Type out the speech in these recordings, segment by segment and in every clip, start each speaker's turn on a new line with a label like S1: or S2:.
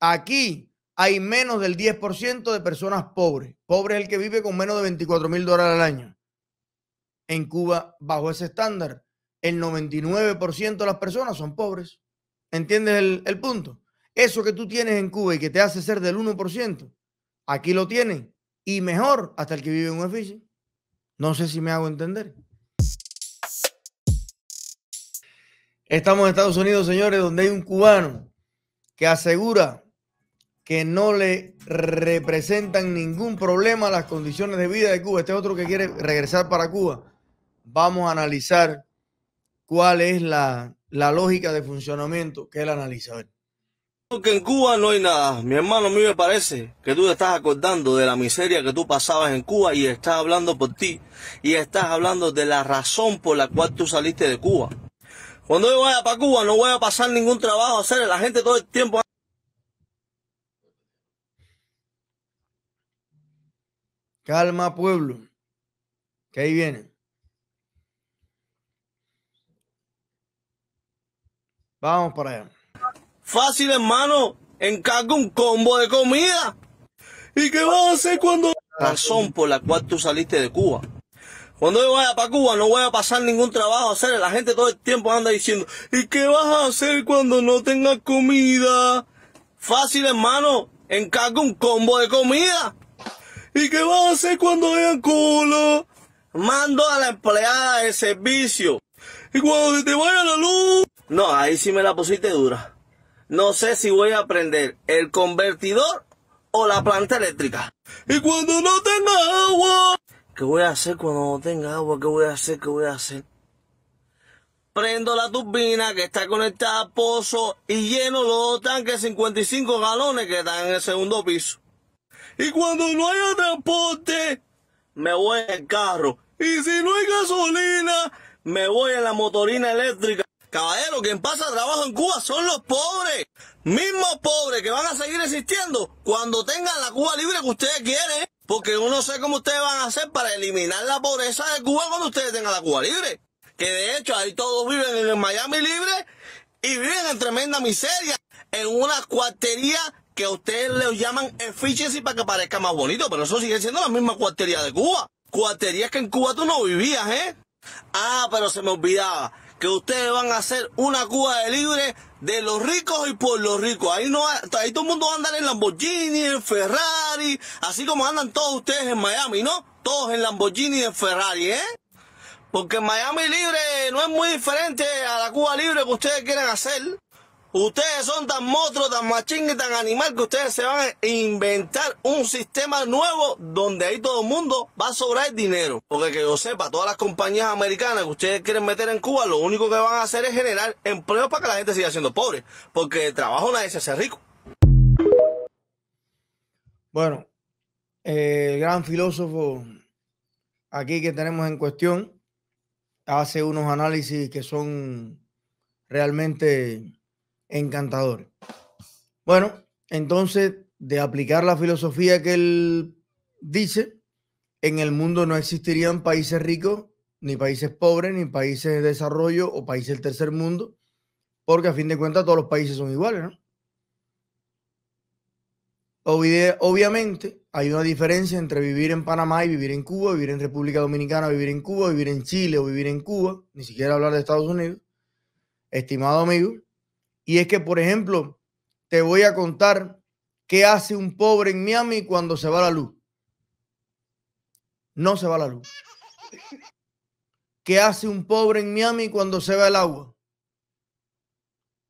S1: Aquí hay menos del 10% de personas pobres. Pobre es el que vive con menos de 24 mil dólares al año. En Cuba, bajo ese estándar, el 99% de las personas son pobres. ¿Entiendes el, punto? Eso que tú tienes en Cuba y que te hace ser del 1%, aquí lo tienen. Y mejor hasta el que vive en un edificio. No sé si me hago entender. Estamos en Estados Unidos, señores, donde hay un cubano que asegura que no le representan ningún problema las condiciones de vida de Cuba. Este otro que quiere regresar para Cuba. Vamos a analizar cuál es la, la lógica de funcionamiento que él analiza. Porque en Cuba
S2: no hay nada. Mi hermano, a mí me parece que tú te estás acordando de la miseria que tú pasabas en Cuba y estás hablando por ti. Y estás hablando de la razón por la cual tú saliste de Cuba. Cuando yo vaya para Cuba no voy a pasar ningún trabajo a hacer la gente todo el tiempo.
S1: Calma, pueblo, que ahí viene. Vamos para allá. Fácil, hermano.
S2: encargo un combo de comida. ¿Y qué vas a hacer cuando... Razón por la cual tú saliste de Cuba. Cuando yo vaya para Cuba no voy a pasar ningún trabajo a hacer. La gente todo el tiempo anda diciendo, ¿y qué vas a hacer cuando no tengas comida? Fácil, hermano. encargo un combo de comida. ¿Y qué vas a hacer cuando vean cola? Mando a la empleada de servicio. Y cuando se te vaya la luz. No, ahí sí me la pusiste dura. No sé si voy a prender el convertidor o la planta eléctrica. Y cuando no tenga agua. ¿Qué voy a hacer cuando no tenga agua? ¿Qué voy a hacer? ¿Qué voy a hacer? Prendo la turbina que está conectada al pozo y lleno los tanques 55 galones que están en el segundo piso. Y cuando no haya transporte, me voy en carro. Y si no hay gasolina, me voy en la motorina eléctrica. Caballero, quien pasa trabajo en Cuba son los pobres. Mismos pobres que van a seguir existiendo cuando tengan la Cuba libre que ustedes quieren. Porque uno no sé cómo ustedes van a hacer para eliminar la pobreza de Cuba cuando ustedes tengan la Cuba libre. Que de hecho ahí todos viven en el Miami libre y viven en tremenda miseria, en una cuartería que a ustedes les llaman efficiency para que parezca más bonito, pero eso sigue siendo la misma cuartería de Cuba. es que en Cuba tú no vivías, ¿eh? Ah, pero se me olvidaba que ustedes van a hacer una Cuba libre de los ricos y por los ricos. Ahí no, ahí todo el mundo va a andar en Lamborghini, en Ferrari, así como andan todos ustedes en Miami, ¿no? Todos en Lamborghini y en Ferrari, ¿eh? Porque Miami libre no es muy diferente a la Cuba libre que ustedes quieren hacer. Ustedes son tan monstruos, tan machín y tan animal que ustedes se van a inventar un sistema nuevo donde ahí todo el mundo va a sobrar dinero. Porque que yo sepa, todas las compañías americanas que ustedes quieren meter en Cuba, lo único que van a hacer es generar empleos para que la gente siga siendo pobre. Porque el trabajo nadie se hace rico.
S1: Bueno, el gran filósofo aquí que tenemos en cuestión hace unos análisis que son realmente Encantador. Bueno, entonces, de aplicar la filosofía que él dice, en el mundo no existirían países ricos, ni países pobres, ni países de desarrollo o países del tercer mundo, porque a fin de cuentas todos los países son iguales, ¿no? Obviamente hay una diferencia entre vivir en Panamá y vivir en Cuba, vivir en República Dominicana, vivir en Cuba, vivir en Chile o vivir en Cuba, ni siquiera hablar de Estados Unidos. Estimado amigo, y es que, por ejemplo, te voy a contar qué hace un pobre en Miami cuando se va la luz. No se va la luz. ¿Qué hace un pobre en Miami cuando se va el agua?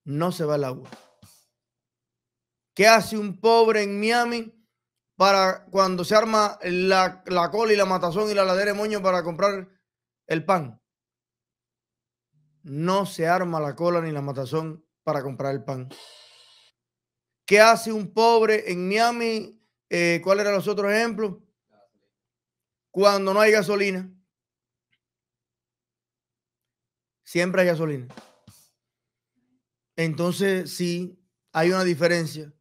S1: No se va el agua. ¿Qué hace un pobre en Miami para cuando se arma la, la cola y la matazón y la ladera de moño para comprar el pan? No se arma la cola ni la matazón para comprar el pan. ¿Qué hace un pobre en Miami? Eh, ¿Cuáles eran los otros ejemplos? Cuando no hay gasolina. Siempre hay gasolina. Entonces, sí, hay una diferencia.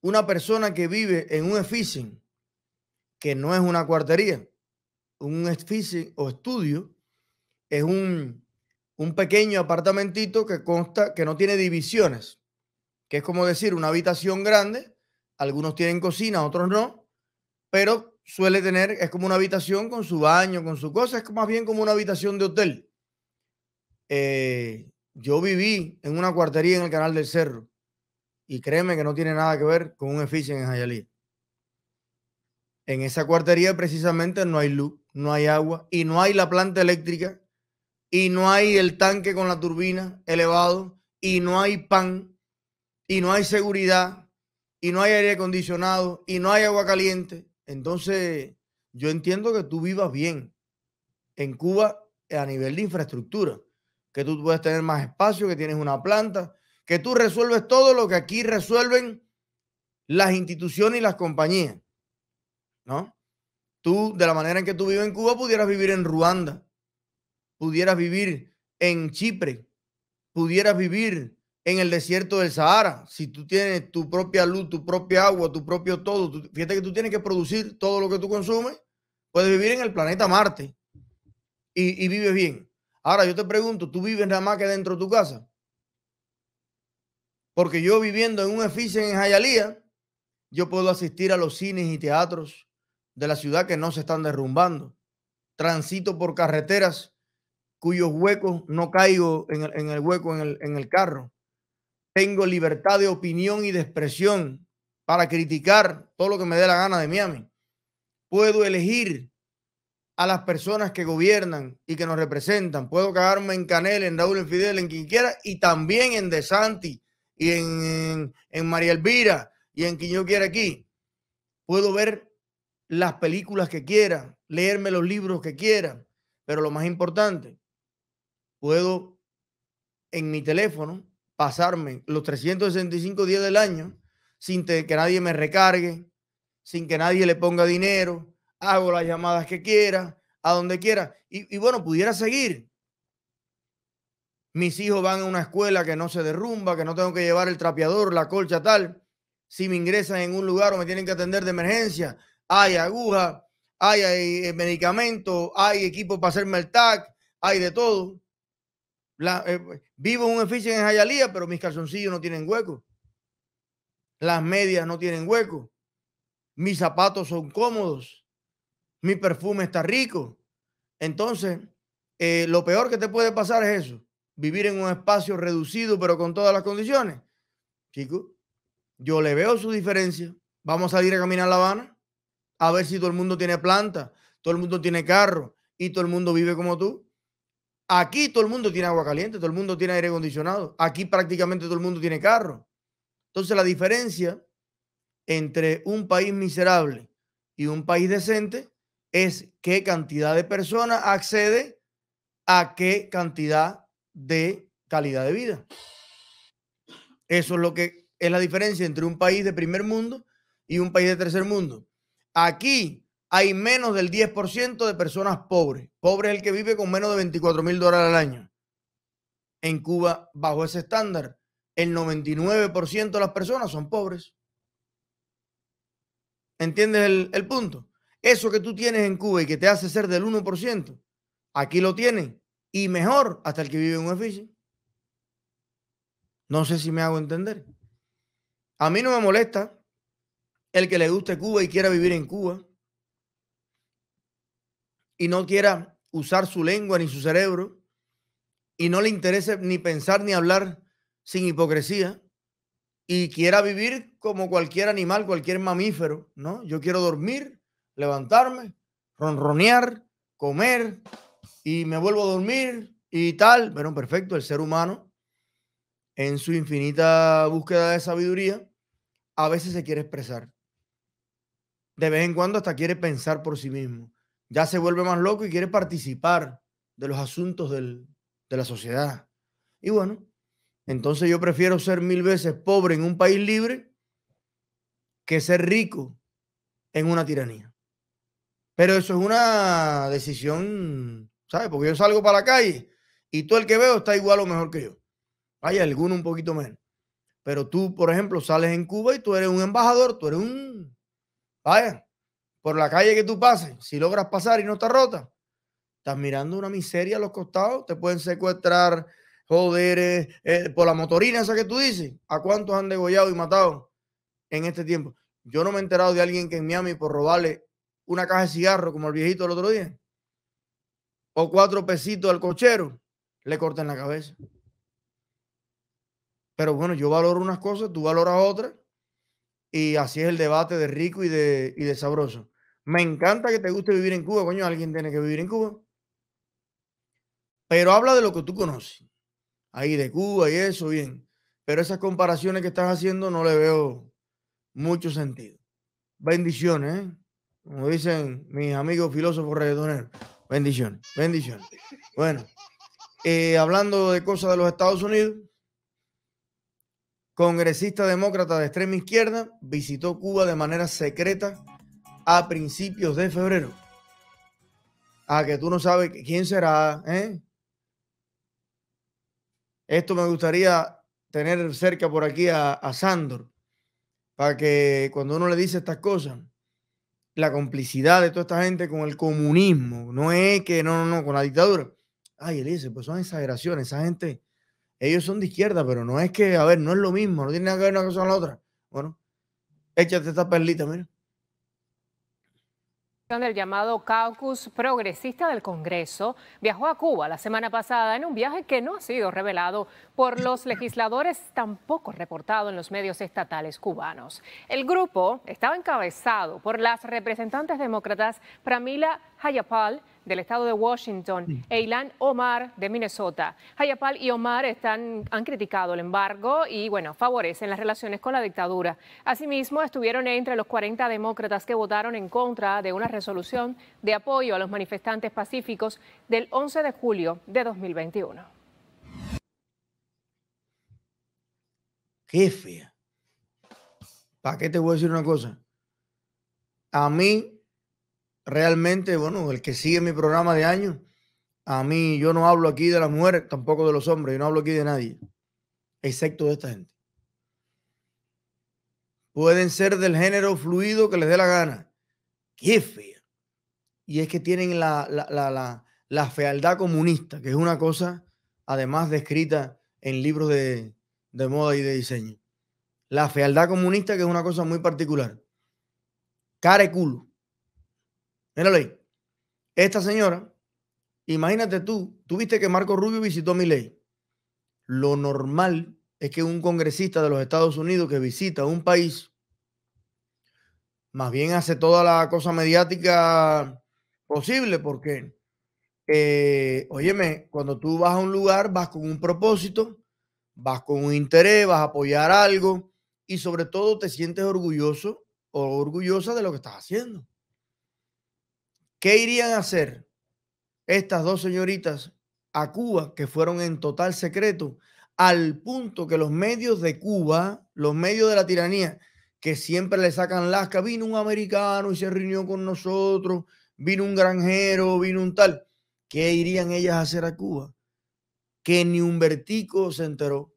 S1: Una persona que vive en un efficient, que no es una cuartería, un efficient o estudio, es un un pequeño apartamentito que consta que no tiene divisiones, que es como decir una habitación grande, algunos tienen cocina, otros no, pero suele tener, es como una habitación con su baño, con su cosa, es más bien como una habitación de hotel. Eh, yo viví en una cuartería en el Canal del Cerro y créeme que no tiene nada que ver con un edificio en En esa cuartería precisamente no hay luz, no hay agua y no hay la planta eléctrica y no hay el tanque con la turbina elevado y no hay pan y no hay seguridad y no hay aire acondicionado y no hay agua caliente, entonces yo entiendo que tú vivas bien en Cuba a nivel de infraestructura, que tú puedes tener más espacio, que tienes una planta, que tú resuelves todo lo que aquí resuelven las instituciones y las compañías, ¿no? Tú, de la manera en que tú vives en Cuba, pudieras vivir en Ruanda pudieras vivir en Chipre, pudieras vivir en el desierto del Sahara, si tú tienes tu propia luz, tu propia agua, tu propio todo, fíjate que tú tienes que producir todo lo que tú consumes, puedes vivir en el planeta Marte y, vives bien. Ahora yo te pregunto, ¿tú vives nada más que dentro de tu casa? Porque yo viviendo en un edificio en Jayalía, yo puedo asistir a los cines y teatros de la ciudad que no se están derrumbando. Transito por carreteras cuyos huecos no caigo en el, hueco en el, carro. Tengo libertad de opinión y de expresión para criticar todo lo que me dé la gana de Miami. Puedo elegir a las personas que gobiernan y que nos representan. Puedo cagarme en Canel, en Raúl, en Fidel, en quien quiera, y también en De Santi, y en, en, María Elvira, y en quien yo quiera aquí. Puedo ver las películas que quiera, leerme los libros que quieran pero lo más importante, puedo en mi teléfono pasarme los 365 días del año sin que nadie me recargue, sin que nadie le ponga dinero, hago las llamadas que quiera, a donde quiera. Y, bueno, pudiera seguir. Mis hijos van a una escuela que no se derrumba, que no tengo que llevar el trapeador, la colcha, tal. Si me ingresan en un lugar o me tienen que atender de emergencia, hay aguja, hay, hay eh, medicamento, hay equipo para hacerme el TAC, hay de todo. Eh, vivo en un edificio en Jayalía, pero mis calzoncillos no tienen hueco. Las medias no tienen hueco. Mis zapatos son cómodos. Mi perfume está rico. Entonces, eh, lo peor que te puede pasar es eso. Vivir en un espacio reducido, pero con todas las condiciones. chico yo le veo su diferencia. Vamos a salir a caminar a La Habana a ver si todo el mundo tiene planta, todo el mundo tiene carro y todo el mundo vive como tú. Aquí todo el mundo tiene agua caliente, todo el mundo tiene aire acondicionado. Aquí prácticamente todo el mundo tiene carro. Entonces la diferencia entre un país miserable y un país decente es qué cantidad de personas accede a qué cantidad de calidad de vida. Eso es lo que es la diferencia entre un país de primer mundo y un país de tercer mundo. Aquí hay menos del 10% de personas pobres. Pobre es el que vive con menos de 24 mil dólares al año. En Cuba, bajo ese estándar, el 99% de las personas son pobres. ¿Entiendes el, punto? Eso que tú tienes en Cuba y que te hace ser del 1%, aquí lo tienen. Y mejor hasta el que vive en un edificio. No sé si me hago entender. A mí no me molesta el que le guste Cuba y quiera vivir en Cuba y no quiera usar su lengua ni su cerebro y no le interese ni pensar ni hablar sin hipocresía y quiera vivir como cualquier animal, cualquier mamífero, ¿no? Yo quiero dormir, levantarme, ronronear, comer y me vuelvo a dormir y tal. Bueno, perfecto, el ser humano en su infinita búsqueda de sabiduría a veces se quiere expresar. De vez en cuando hasta quiere pensar por sí mismo ya se vuelve más loco y quiere participar de los asuntos de la sociedad. Y bueno, entonces yo prefiero ser mil veces pobre en un país libre que ser rico en una tiranía. Pero eso es una decisión, ¿sabes? Porque yo salgo para la calle y tú el que veo está igual o mejor que yo. Hay alguno un poquito menos. Pero tú, por ejemplo, sales en Cuba y tú eres un embajador, tú eres un... Vaya, por la calle que tú pases, si logras pasar y no está rota, estás mirando una miseria a los costados, te pueden secuestrar, joder, eh, eh, por la motorina esa que tú dices, ¿a cuántos han degollado y matado en este tiempo? Yo no me he enterado de alguien que en Miami por robarle una caja de cigarro como el viejito el otro día, o cuatro pesitos al cochero, le cortan la cabeza. Pero bueno, yo valoro unas cosas, tú valoras otras, y así es el debate de rico y de, y de sabroso. Me encanta que te guste vivir en Cuba, coño, alguien tiene que vivir en Cuba. Pero habla de lo que tú conoces. Ahí de Cuba y eso, bien. Pero esas comparaciones que estás haciendo no le veo mucho sentido. Bendiciones, ¿eh? Como dicen mis amigos filósofos reggaetoneros. Bendiciones, bendiciones. Bueno, eh, hablando de cosas de los Estados Unidos, congresista demócrata de extrema izquierda visitó Cuba de manera secreta a principios de febrero. A que tú no sabes quién será, ¿eh? Esto me gustaría tener cerca por aquí a, a Sandor, para que cuando uno le dice estas cosas, la complicidad de toda esta gente con el comunismo, no es que no, no, no, con la dictadura. Ay, Elise, pues son exageraciones, esa gente, ellos son de izquierda, pero no es que, a ver, no es lo mismo, no tiene nada que ver una cosa con la otra. Bueno, échate esta perlita, mira
S3: del llamado caucus progresista del Congreso viajó a Cuba la semana pasada en un viaje que no ha sido revelado por los legisladores, tampoco reportado en los medios estatales cubanos. El grupo estaba encabezado por las representantes demócratas Pramila Hayapal del estado de Washington e Ilan Omar de Minnesota. Hayapal y Omar están, han criticado el embargo y, bueno, favorecen las relaciones con la dictadura. Asimismo, estuvieron entre los 40 demócratas que votaron en contra de una resolución de apoyo a los manifestantes pacíficos del 11 de julio de 2021.
S1: Qué ¿Para qué te voy a decir una cosa? A mí realmente, bueno, el que sigue mi programa de año a mí yo no hablo aquí de las mujeres, tampoco de los hombres, yo no hablo aquí de nadie, excepto de esta gente. Pueden ser del género fluido que les dé la gana. ¡Qué fea! Y es que tienen la, fealdad comunista, que es una cosa, además descrita en libros de, de moda y de diseño. La fealdad comunista, que es una cosa muy particular. Care culo. Míralo ley, Esta señora, imagínate tú, tuviste que Marco Rubio visitó mi ley. Lo normal es que un congresista de los Estados Unidos que visita un país, más bien hace toda la cosa mediática posible, porque, eh, óyeme, cuando tú vas a un lugar, vas con un propósito, vas con un interés, vas a apoyar algo y sobre todo te sientes orgulloso o orgullosa de lo que estás haciendo. ¿Qué irían a hacer estas dos señoritas a Cuba, que fueron en total secreto, al punto que los medios de Cuba, los medios de la tiranía, que siempre le sacan lasca, vino un americano y se reunió con nosotros, vino un granjero, vino un tal, ¿qué irían ellas a hacer a Cuba? Que ni Humbertico se enteró,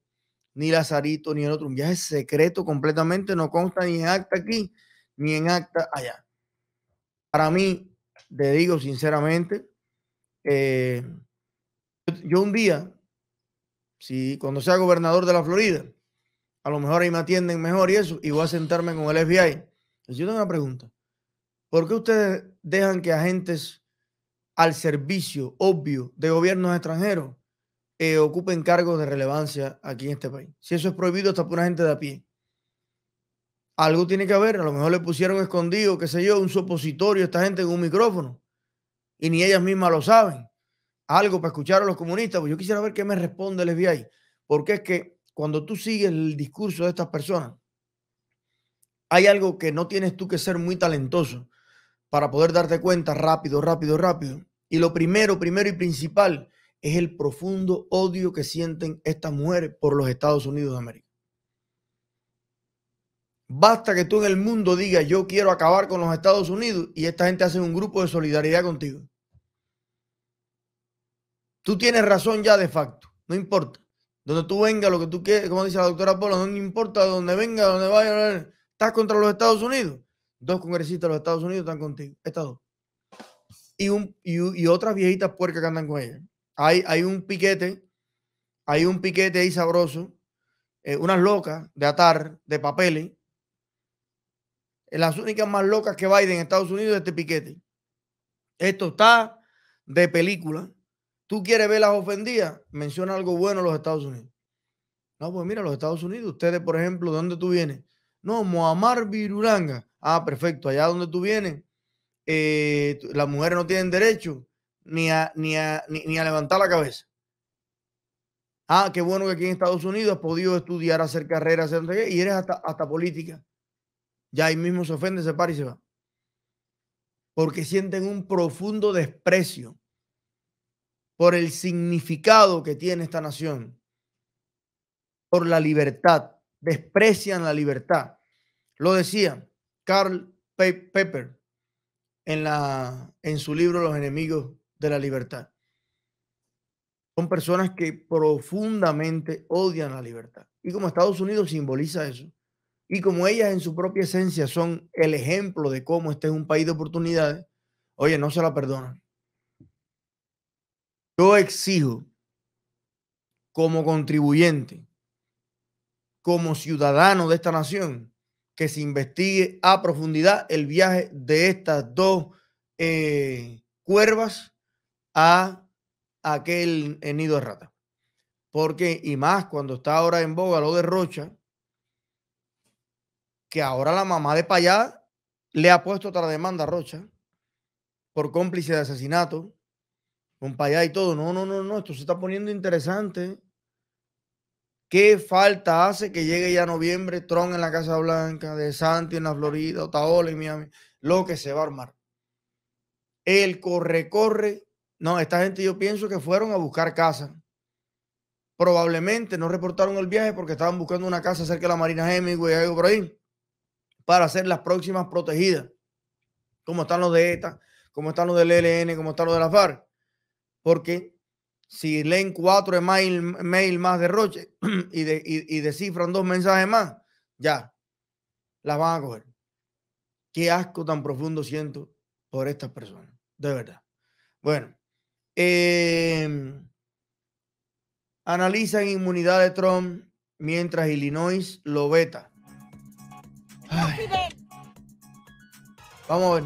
S1: ni Lazarito, ni el otro. Un viaje secreto completamente, no consta ni en acta aquí, ni en acta allá. Para mí, le digo sinceramente, eh, yo un día, si cuando sea gobernador de la Florida, a lo mejor ahí me atienden mejor y eso, y voy a sentarme con el FBI. yo tengo una pregunta. ¿Por qué ustedes dejan que agentes al servicio obvio de gobiernos extranjeros eh, ocupen cargos de relevancia aquí en este país? Si eso es prohibido hasta por una gente de a pie. Algo tiene que haber, a lo mejor le pusieron escondido, qué sé yo, un supositorio a esta gente en un micrófono y ni ellas mismas lo saben. Algo para escuchar a los comunistas, pues yo quisiera ver qué me responde el ahí. porque es que cuando tú sigues el discurso de estas personas, hay algo que no tienes tú que ser muy talentoso para poder darte cuenta rápido, rápido, rápido. Y lo primero, primero y principal es el profundo odio que sienten estas mujeres por los Estados Unidos de América. Basta que tú en el mundo digas yo quiero acabar con los Estados Unidos y esta gente hace un grupo de solidaridad contigo. Tú tienes razón ya de facto, no importa. Donde tú vengas, lo que tú quieras, como dice la doctora Polo, no importa donde venga, donde vaya, estás contra los Estados Unidos. Dos congresistas de los Estados Unidos están contigo, estas dos. Y, un, y, otras viejitas puercas que andan con ella. Hay, hay un piquete, hay un piquete ahí sabroso, eh, unas locas de atar, de papeles, las únicas más locas que Biden en Estados Unidos es este piquete. Esto está de película. ¿Tú quieres ver las ofendidas? Menciona algo bueno los Estados Unidos. No, pues mira, los Estados Unidos, ustedes, por ejemplo, ¿de dónde tú vienes? No, Moamar Viruranga. Ah, perfecto, allá donde tú vienes, eh, las mujeres no tienen derecho ni a, ni, a, levantar la cabeza. Ah, qué bueno que aquí en Estados Unidos has podido estudiar, hacer carreras, hacer, y eres hasta, hasta política ya ahí mismo se ofende, se para y se va. Porque sienten un profundo desprecio por el significado que tiene esta nación, por la libertad, desprecian la libertad. Lo decía Carl Pepper en su libro Los enemigos de la libertad. Son personas que profundamente odian la libertad. Y como Estados Unidos simboliza eso, y como ellas en su propia esencia son el ejemplo de cómo este es un país de oportunidades, oye, no se la perdonan. Yo exijo como contribuyente, como ciudadano de esta nación, que se investigue a profundidad el viaje de estas dos eh, cuervas a aquel nido de rata. Porque, y más cuando está ahora en boga lo derrocha, que ahora la mamá de Payá le ha puesto otra demanda a Rocha por cómplice de asesinato, con Payá y todo. No, no, no, no, esto se está poniendo interesante. ¿Qué falta hace que llegue ya noviembre Tron en la Casa Blanca, de Santi en la Florida, Otaola en Miami? Lo que se va a armar. El corre, corre. No, esta gente yo pienso que fueron a buscar casa. Probablemente no reportaron el viaje porque estaban buscando una casa cerca de la Marina y algo por ahí para ser las próximas protegidas, como están los de ETA, como están los del ELN, como están los de la FARC. Porque si leen cuatro email, mail más de Roche y, de, descifran dos mensajes más, ya, las van a coger. Qué asco tan profundo siento por estas personas, de verdad. Bueno, em, analizan inmunidad de Trump mientras Illinois lo veta.
S3: Vamos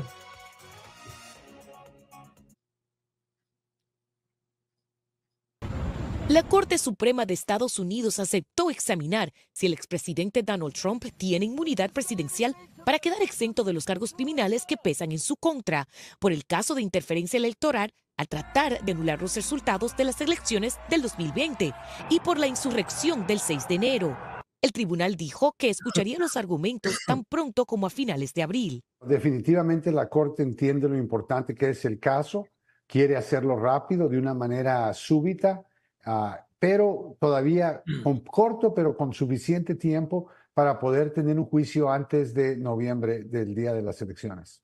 S3: La Corte Suprema de Estados Unidos aceptó examinar si el expresidente Donald Trump tiene inmunidad presidencial para quedar exento de los cargos criminales que pesan en su contra por el caso de interferencia electoral al tratar de anular los resultados de las elecciones del 2020 y por la insurrección del 6 de enero. El tribunal dijo que escucharía los argumentos tan pronto como a finales de abril.
S1: Definitivamente la Corte entiende lo importante que es el caso, quiere hacerlo rápido, de una manera súbita, ah, pero todavía mm. con corto, pero con suficiente tiempo para poder tener un juicio antes de noviembre del día de las elecciones.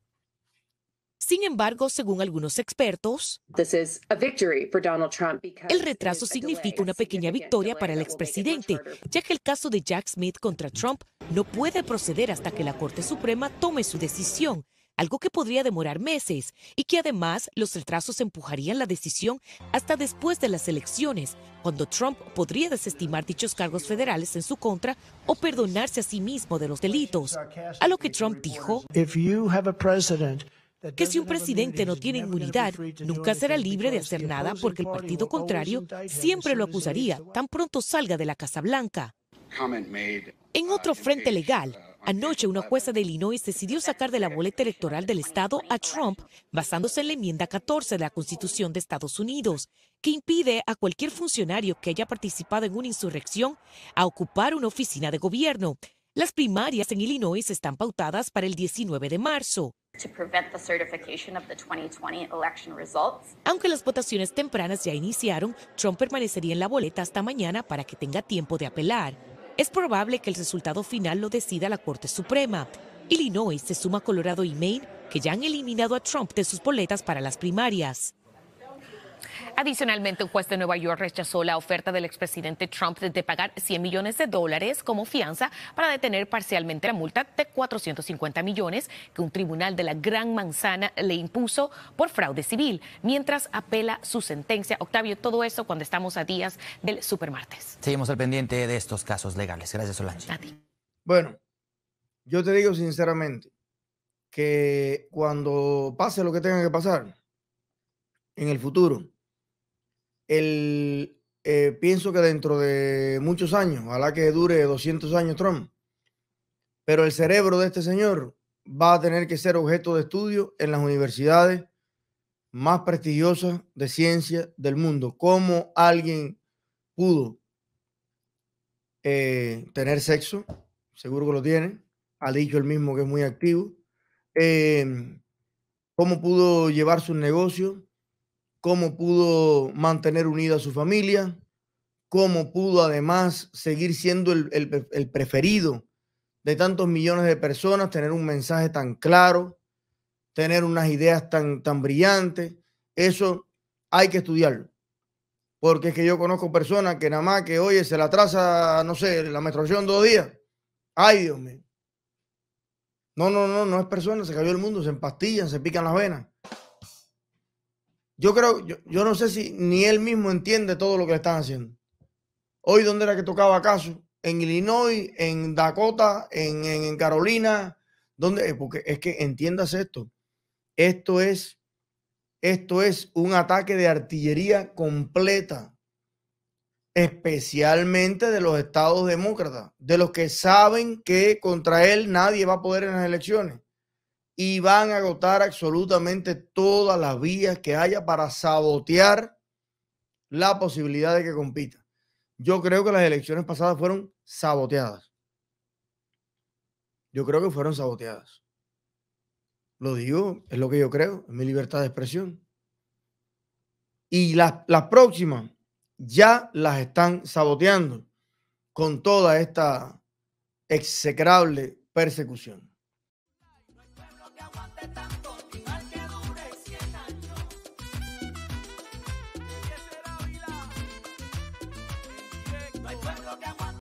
S3: Sin embargo, según algunos expertos, el retraso significa una pequeña victoria para el expresidente, ya que el caso de Jack Smith contra Trump no puede proceder hasta que la Corte Suprema tome su decisión algo que podría demorar meses y que además los retrasos empujarían la decisión hasta después de las elecciones, cuando Trump podría desestimar dichos cargos federales en su contra o perdonarse a sí mismo de los delitos. A lo que Trump dijo, que si un presidente no tiene inmunidad, nunca será libre de hacer nada porque el partido contrario siempre lo acusaría tan pronto salga de la Casa Blanca. En otro uh, frente legal, uh, Anoche una jueza de Illinois decidió sacar de la boleta electoral del Estado a Trump basándose en la enmienda 14 de la Constitución de Estados Unidos, que impide a cualquier funcionario que haya participado en una insurrección a ocupar una oficina de gobierno. Las primarias en Illinois están pautadas para el 19 de marzo. Aunque las votaciones tempranas ya iniciaron, Trump permanecería en la boleta hasta mañana para que tenga tiempo de apelar. Es probable que el resultado final lo decida la Corte Suprema. Illinois se suma a Colorado y Maine, que ya han eliminado a Trump de sus boletas para las primarias. Adicionalmente, un juez de Nueva York rechazó la oferta del expresidente Trump de pagar 100 millones de dólares como fianza para detener parcialmente la multa de 450 millones que un tribunal de la Gran Manzana le impuso por fraude civil, mientras apela su sentencia. Octavio, todo eso cuando estamos a días del supermartes.
S1: Seguimos al pendiente de estos casos legales. Gracias, Solange. Bueno, yo te digo sinceramente que cuando pase lo que tenga que pasar en el futuro, el, eh, pienso que dentro de muchos años, ojalá que dure 200 años Trump, pero el cerebro de este señor va a tener que ser objeto de estudio en las universidades más prestigiosas de ciencia del mundo. ¿Cómo alguien pudo eh, tener sexo? Seguro que lo tiene. Ha dicho el mismo que es muy activo. Eh, ¿Cómo pudo llevar su negocio cómo pudo mantener unida a su familia, cómo pudo además seguir siendo el, preferido de tantos millones de personas, tener un mensaje tan claro, tener unas ideas tan, tan brillantes. Eso hay que estudiarlo. Porque es que yo conozco personas que nada más que, oye, se la traza, no sé, la menstruación dos días. Ay, Dios mío. No, no, no, no es persona, se cayó el mundo, se empastillan, se pican las venas. Yo creo, yo, no sé si ni él mismo entiende todo lo que le están haciendo. Hoy, ¿dónde era que tocaba acaso? En Illinois, en Dakota, en, Carolina. ¿Dónde? Eh, porque es que entiendas esto. Esto es, esto es un ataque de artillería completa, especialmente de los estados demócratas, de los que saben que contra él nadie va a poder en las elecciones y van a agotar absolutamente todas las vías que haya para sabotear la posibilidad de que compita. Yo creo que las elecciones pasadas fueron saboteadas. Yo creo que fueron saboteadas. Lo digo, es lo que yo creo, es mi libertad de expresión. Y las, las próximas ya las están saboteando con toda esta execrable persecución.